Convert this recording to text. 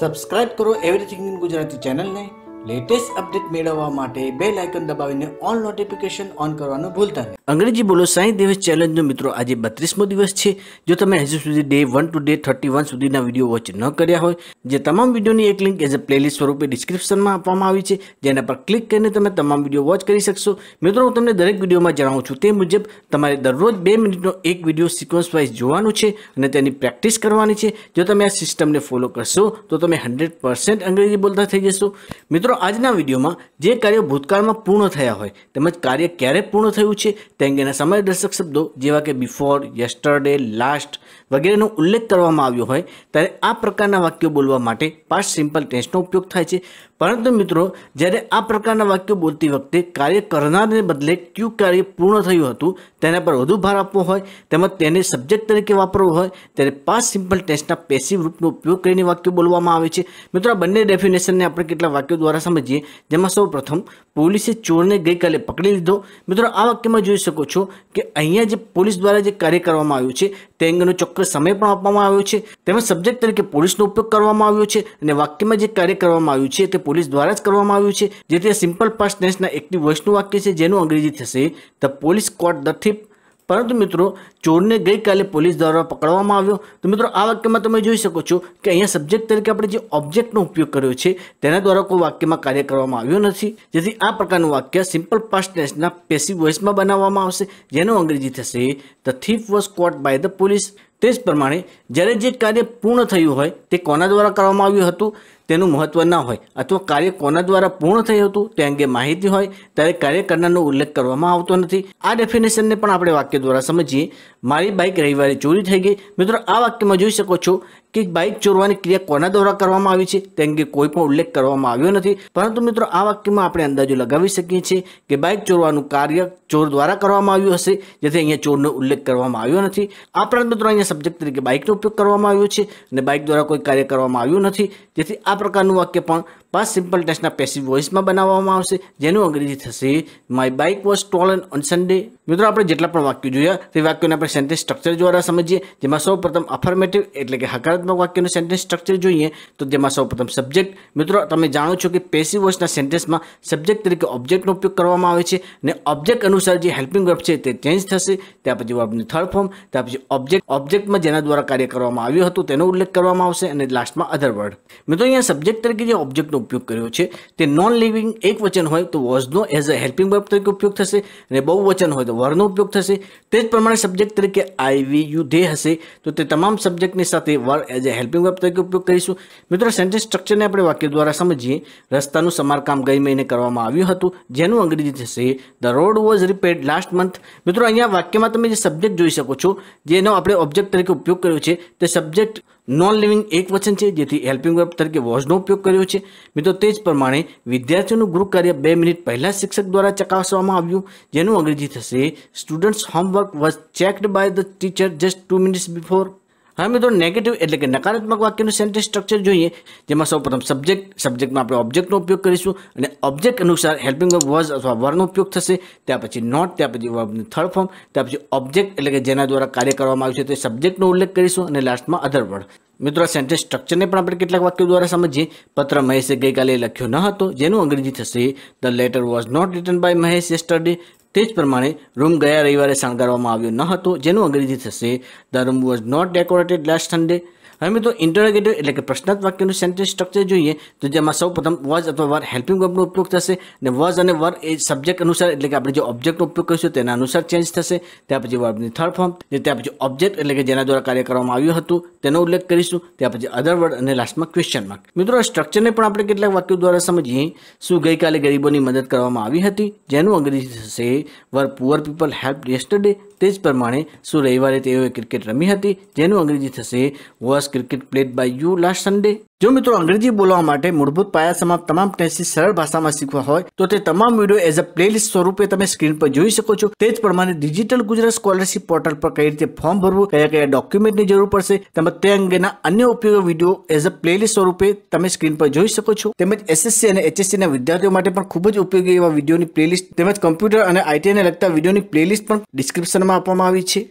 subscribe કરો everything in Gujarati ચેનલને latest update મેળવવા માટે બે લાયકન દબાવીને ઓલ નોટિફિકેશન ઓન કરવાનું ભૂલતા નહીં અંગ્રેજી બોલો સાઈ દિવસ ચેલેન્જનો મિત્રો આજે બત્રીસમો દિવસ છે જો તમે હજુ સુધી day one to day thirty one સુધીના વિડીયો વોચ ન કર્યા હોય જે તમામ વિડીયોની એક લિંક એઝ અ પ્લેલિસ્ટ સ્વરૂપે ડિસ્ક્રિપ્શનમાં આપવામાં આવી છે જેના પર ક્લિક કરીને તમે તમામ વિડીયો વોચ કરી શકશો મિત્રો હું તમને દરેક વિડીયોમાં જણાવું છું તે મુજબ તમારે દરરોજ બે મિનિટનો એક વિડીયો સિક્વન્સ વાઇઝ જોવાનું છે અને તેની પ્રેક્ટિસ કરવાની છે જો તમે આ સિસ્ટમને ફોલો કરશો તો તમે હંડ્રેડ અંગ્રેજી બોલતા થઈ જશો મિત્રો મિત્રો આજના વિડીયોમાં જે કાર્ય ભૂતકાળમાં પૂર્ણ થયા હોય તેમજ કાર્ય ક્યારે પૂર્ણ થયું છે તે અંગેના સમયદર્શક શબ્દો જેવા કે બિફોર યસ્ટરડે લાસ્ટ વગેરેનો ઉલ્લેખ કરવામાં આવ્યો હોય ત્યારે આ પ્રકારના વાક્યો બોલવા માટે પાસ્ટ સિમ્પલ ટેન્સનો ઉપયોગ થાય છે પરંતુ મિત્રો જ્યારે આ પ્રકારના વાક્યો બોલતી વખતે કાર્ય કરનારને બદલે ક્યુ કાર્ય પૂર્ણ થયું હતું તેના પર વધુ ભાર આપવો હોય તેમજ તેને સબ્જેક્ટ તરીકે વાપરવો હોય ત્યારે પાસ્ટ સિમ્પલ ટેન્સના પેસિવ રૂપનો ઉપયોગ કરીને વાક્યો બોલવામાં આવે છે મિત્રો આ બંને ડેફિનેશનને આપણે કેટલા વાક્યો દ્વારા સમજીએ જેમાં સૌ પ્રથમ પોલીસે ચોરને ગઈકાલે પકડી લીધો મિત્રો આ વાક્યમાં જોઈ શકો છો કે અહીંયા જે પોલીસ દ્વારા જે કાર્ય કરવામાં આવ્યું છે તે અંગેનો ચોક્કસ સમય પણ આપવામાં આવ્યો છે તેમજ સબ્જેક્ટ તરીકે પોલીસનો ઉપયોગ કરવામાં આવ્યો છે અને વાક્યમાં જે કાર્ય કરવામાં આવ્યું છે તે પોલીસ દ્વારા જ કરવામાં આવ્યું છે જેથી સિમ્પલ પાસ્ટ ટેન્સના એક્ટિવ વોઇસનું વાક્ય છે જેનું અંગ્રેજી થશે the police caught the thief પરંતુ મિત્રો ચોરને ગઈકાલે પોલીસ દ્વારા પકડવામાં આવ્યો તો મિત્રો આ વાક્યમાં તમે જોઈ શકો છો કે અહીંયા સબ્જેક્ટ તરીકે આપણે જે ઓબ્જેક્ટનો ઉપયોગ કર્યો છે તેના દ્વારા કોઈ વાક્યમાં કાર્ય કરવામાં આવ્યું નથી જેથી આ પ્રકારનું વાક્ય સિમ્પલ પાસ્ટ ટેન્સના પેસિવ વોઇસમાં બનાવવામાં આવશે જેનો અંગ્રેજી થશે the thief was caught by the police તે જ પ્રમાણે જ્યારે જે કાર્ય પૂર્ણ થયું હોય તે કોના દ્વારા કરવામાં આવ્યું હતું તેનું મહત્ત્વ ન હોય અથવા કાર્ય કોના દ્વારા પૂર્ણ થયું હતું તે અંગે માહિતી હોય ત્યારે કાર્ય કરનારનો ઉલ્લેખ કરવામાં આવતો નથી આ ડેફિનેશનને પણ આપણે વાક્ય દ્વારા સમજીએ મારી બાઇક રવિવારે ચોરી થઈ ગઈ મિત્રો આ વાક્યમાં જોઈ શકો છો કે બાઇક ચોરવાની ક્રિયા કોના દ્વારા કરવામાં આવી છે તે અંગે કોઈ પણ ઉલ્લેખ કરવામાં આવ્યો નથી પરંતુ મિત્રો આ વાક્યમાં આપણે અંદાજો લગાવી શકીએ છીએ કે બાઇક ચોરવાનું કાર્ય ચોર દ્વારા કરવામાં આવ્યું હશે જેથી અહીંયા ચોરનો ઉલ્લેખ કરવામાં આવ્યો નથી આ ઉપરાંત મિત્રો અહીંયા સબ્જેક્ટ તરીકે બાઇકનો ઉપયોગ કરવામાં આવ્યો છે અને બાઇક દ્વારા કોઈ કાર્ય કરવામાં આવ્યું નથી જેથી આ પ્રકારનું વાક્ય પણ પાંચ સિમ્પલ ટેસ્ટના પેસિવ વોઇસમાં બનાવવામાં આવશે જેનું અંગ્રેજી થશે my bike was stolen on Sunday મિત્રો આપણે જેટલા પણ વાક્યો જોયા તે વાક્યોને આપણે સેન્ટેન્સ સ્ટ્રક્ચર દ્વારા સમજીએ જેમાં સૌ પ્રથમ અફર્મેટિવ એટલે કે હકારાત્મક વાક્યનું સેન્ટેન્સ સ્ટ્રક્ચર જોઈએ તો જેમાં સૌ પ્રથમ સબ્જેક્ટ મિત્રો તમે જાણો છો કે પેસિવ વોઇસના સેન્ટેન્સમાં સબ્જેક્ટ તરીકે ઓબ્જેક્ટનો ઉપયોગ કરવામાં આવે છે અને ઓબ્જેક્ટ અનુસાર જે હેલ્પિંગ વર્બ છે તે ચેન્જ થશે ત્યાર પછી વર્બની થર્ડ ફોર્મ ત્યાર પછી ઓબ્જેક્ટ ઓબ્જેક્ટમાં જેના દ્વારા કાર્ય કરવામાં આવ્યું હતું તેનો ઉલ્લેખ કરવામાં આવશે અને લાસ્ટમાં અધર મિત્રો અહીંયા સબ્જેક્ટ તરીકે જે ઓબ્જેક્ટનો ઉપયોગ કર્યો છે તે નોન લિવિંગ એક વચન હોય તો વોઝનો એઝ અ હેલ્પિંગ વર્બ તરીકે ઉપયોગ થશે અને બહુ વચન હોય તો વરનો ઉપયોગ થશે તે જ પ્રમાણે સબ્જેક્ટ તરીકે આઈ વી યુ ધે હશે તો તે તમામ સબ્જેક્ટની સાથે were as a helping verb તરીકે ઉપયોગ કરીશું મિત્રો સેન્ટેન્સ સ્ટ્રક્ચરને આપણે વાક્ય દ્વારા સમજીએ રસ્તાનું સમારકામ ગઈ મહિને કરવામાં આવ્યું હતું જેનું અંગ્રેજી થશે the road was repaired last month મિત્રો અહીંયા વાક્યમાં તમે જે સબ્જેક્ટ જોઈ શકો છો જેનો આપણે ઓબ્જેક્ટ તરીકે ઉપયોગ કર્યો છે તે સબ્જેક્ટ નોન લિવિંગ એક વચન છે જેથી હેલ્પિંગ વર્બ તરીકે વોઝનો ઉપયોગ કર્યો છે મિત્રો તે જ પ્રમાણે વિદ્યાર્થીઓનું ગૃહ કાર્ય બે મિનિટ પહેલાં શિક્ષક દ્વારા ચકાસવામાં આવ્યું જેનું અંગ્રેજી થશે students homework was checked by the teacher just two minutes before હવે મિત્રો નેગેટિવ એટલે કે નકારાત્મક વાક્યનું સેન્ટેન્સ સ્ટ્રક્ચર જોઈએ જેમાં સૌપ્રથમ સબ્જેક્ટ સબ્જેક્ટમાં આપણે ઓબ્જેક્ટનો ઉપયોગ કરીશું અને ઓબ્જેક્ટ અનુસાર હેલ્પિંગ ઓફ વોઝ અથવા વર્બનો ઉપયોગ થશે ત્યાર પછી નોટ ત્યાર પછી વર્બની થર્ડ ફોર્મ ત્યાર પછી ઓબ્જેક્ટ એટલે કે જેના દ્વારા કાર્ય કરવામાં આવ્યું છે તે સબ્જેક્ટનો ઉલ્લેખ કરીશું અને લાસ્ટમાં અધર વર્ડ મિત્રો સેન્ટેન્સ સ્ટ્રક્ચરને પણ આપણે કેટલાક વાક્યો દ્વારા સમજીએ પત્ર મહેશે ગઈકાલે લખ્યો ન હતો જેનું અંગ્રેજી થશે the letter was not written by Mahesh yesterday તે જ પ્રમાણે રૂમ ગયા રવિવારે શણગારવામાં આવ્યો ન હતો જેનું અંગ્રેજી થશે the room was not decorated last Sunday હવે તો ઇન્ટરોગેટિવ એટલે કે પ્રશ્નાર્થ વાક્યનું સેન્ટેન્સ સ્ટ્રક્ચર જોઈએ તો જેમાં સૌ પ્રથમ વોઝ અથવા વર હેલ્પિંગ વર્બનો ઉપયોગ થશે અને વોઝ અને વર એ સબ્જેક્ટ અનુસાર એટલે કે આપણે જે ઓબ્જેક્ટનો ઉપયોગ કરીશું તેના અનુસાર ચેન્જ થશે ત્યાં પછી વર્બની થર્ડ ફોર્મ ત્યાં પછી ઓબ્જેક્ટ એટલે કે જેના દ્વારા કાર્ય કરવામાં આવ્યું હતું તેનો ઉલ્લેખ કરીશું ત્યાં પછી અધર વર્ડ અને લાસ્ટમાં ક્વેશ્ચન માર્ક મિત્રો સ્ટ્રક્ચરને પણ આપણે કેટલાક વાક્યો દ્વારા સમજીએ શું ગઈકાલે ગરીબોની મદદ કરવામાં આવી હતી જેનું અંગ્રેજી થશે were poor people help yesterday તે જ પ્રમાણે શું રવિવારે તેઓએ ક્રિકેટ રમી હતી જેનું અંગ્રેજી થશે was cricket played by you last Sunday જો મિત્રો અંગ્રેજી બોલવા માટે મૂળભૂત પાસમા તમામ ટેસ્ટી સરળ ભાષામાં શીખવા હોય તો તે તમામ વિડિયો એઝ અ પ્લેલિસ્ટ સ્વરૂપે તમે સ્ક્રીન પર જોઈ શકો છો તેટ પ્રમાણે ડિજિટલ ગુજરાત સ્કોલરશિપ પોર્ટલ પર કઈ રીતે ફોર્મ ભરવું કયા કયા ડોક્યુમેન્ટની જરૂર પડશે તમે તે અંગેના અન્ય ઉપયોગી વિડિયો એઝ અ પ્લેલિસ્ટ સ્વરૂપે તમે સ્ક્રીન પર જોઈ શકો છો તેમજ SSC અને HSC ના વિદ્યાર્થીઓ માટે પણ ખૂબ જ ઉપયોગી એવા વિડિયોની પ્લેલિસ્ટ તેમજ કમ્પ્યુટર અને IT ને લગતા વિડિયોની પ્લેલિસ્ટ પણ ડિસ્ક્રિપ્શનમાં આપવામાં આવી છે